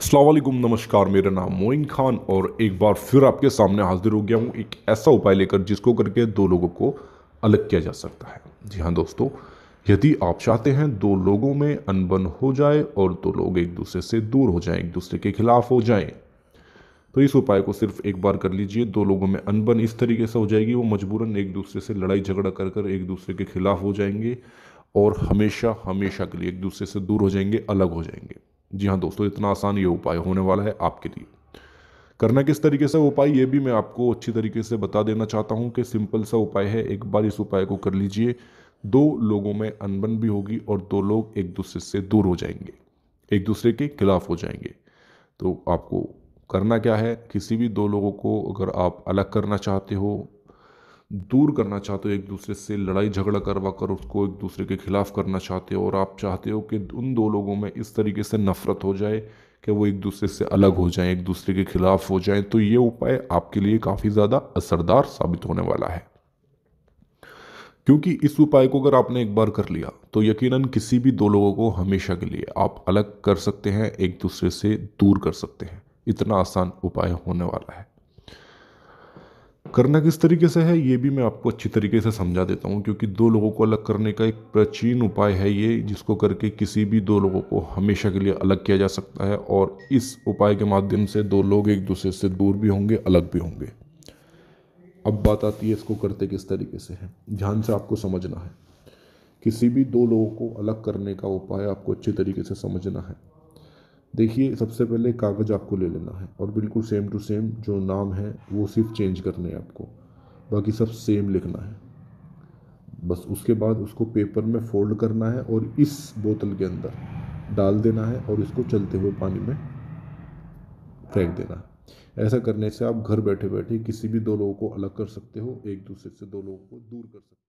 असलम नमस्कार मेरा नाम मोइन खान और एक बार फिर आपके सामने हाजिर हो गया हूँ एक ऐसा उपाय लेकर जिसको करके दो लोगों को अलग किया जा सकता है जी हाँ दोस्तों यदि आप चाहते हैं दो लोगों में अनबन हो जाए और दो लोग एक दूसरे से दूर हो जाएं एक दूसरे के खिलाफ हो जाएं तो इस उपाय को सिर्फ एक बार कर लीजिए दो लोगों में अनबन इस तरीके से हो जाएगी वो मजबूरन एक दूसरे से लड़ाई झगड़ा कर कर एक दूसरे के खिलाफ हो जाएंगे और हमेशा हमेशा के लिए एक दूसरे से दूर हो जाएंगे अलग हो जाएंगे जी हाँ दोस्तों इतना आसान ये उपाय होने वाला है आपके लिए करना किस तरीके से उपाय ये भी मैं आपको अच्छी तरीके से बता देना चाहता हूँ कि सिंपल सा उपाय है एक बार इस उपाय को कर लीजिए दो लोगों में अनबन भी होगी और दो लोग एक दूसरे से दूर हो जाएंगे एक दूसरे के खिलाफ हो जाएंगे तो आपको करना क्या है किसी भी दो लोगों को अगर आप अलग करना चाहते हो दूर करना चाहते हो एक दूसरे से लड़ाई झगड़ा करवा कर उसको एक दूसरे के खिलाफ करना चाहते हो और आप चाहते हो कि उन दो लोगों में इस तरीके से नफरत हो जाए कि वो एक दूसरे से अलग हो जाएं एक दूसरे के खिलाफ हो जाएं तो ये उपाय आपके लिए काफ़ी ज़्यादा असरदार साबित होने वाला है क्योंकि इस उपाय को अगर आपने एक बार कर लिया तो यकीनन किसी भी दो लोगों को हमेशा के लिए आप अलग कर सकते हैं एक दूसरे से दूर कर सकते हैं इतना आसान उपाय होने वाला है करना किस तरीके से है ये भी मैं आपको अच्छी तरीके से समझा देता हूँ क्योंकि दो लोगों को अलग करने का एक प्राचीन उपाय है ये जिसको करके किसी भी दो लोगों को हमेशा के लिए अलग किया जा सकता है और इस उपाय के माध्यम से दो लोग एक दूसरे से दूर भी होंगे अलग भी होंगे अब बात आती है इसको करते किस तरीके से है ध्यान से आपको समझना है किसी भी दो लोगों को अलग करने का उपाय आपको अच्छे तरीके से समझना है देखिए सबसे पहले कागज़ आपको ले लेना है और बिल्कुल सेम टू सेम जो नाम है वो सिर्फ चेंज करने हैं आपको बाकी सब सेम लिखना है बस उसके बाद उसको पेपर में फोल्ड करना है और इस बोतल के अंदर डाल देना है और इसको चलते हुए पानी में फेंक देना है ऐसा करने से आप घर बैठे बैठे किसी भी दो लोगों को अलग कर सकते हो एक दूसरे से दो लोगों को दूर कर सकते हो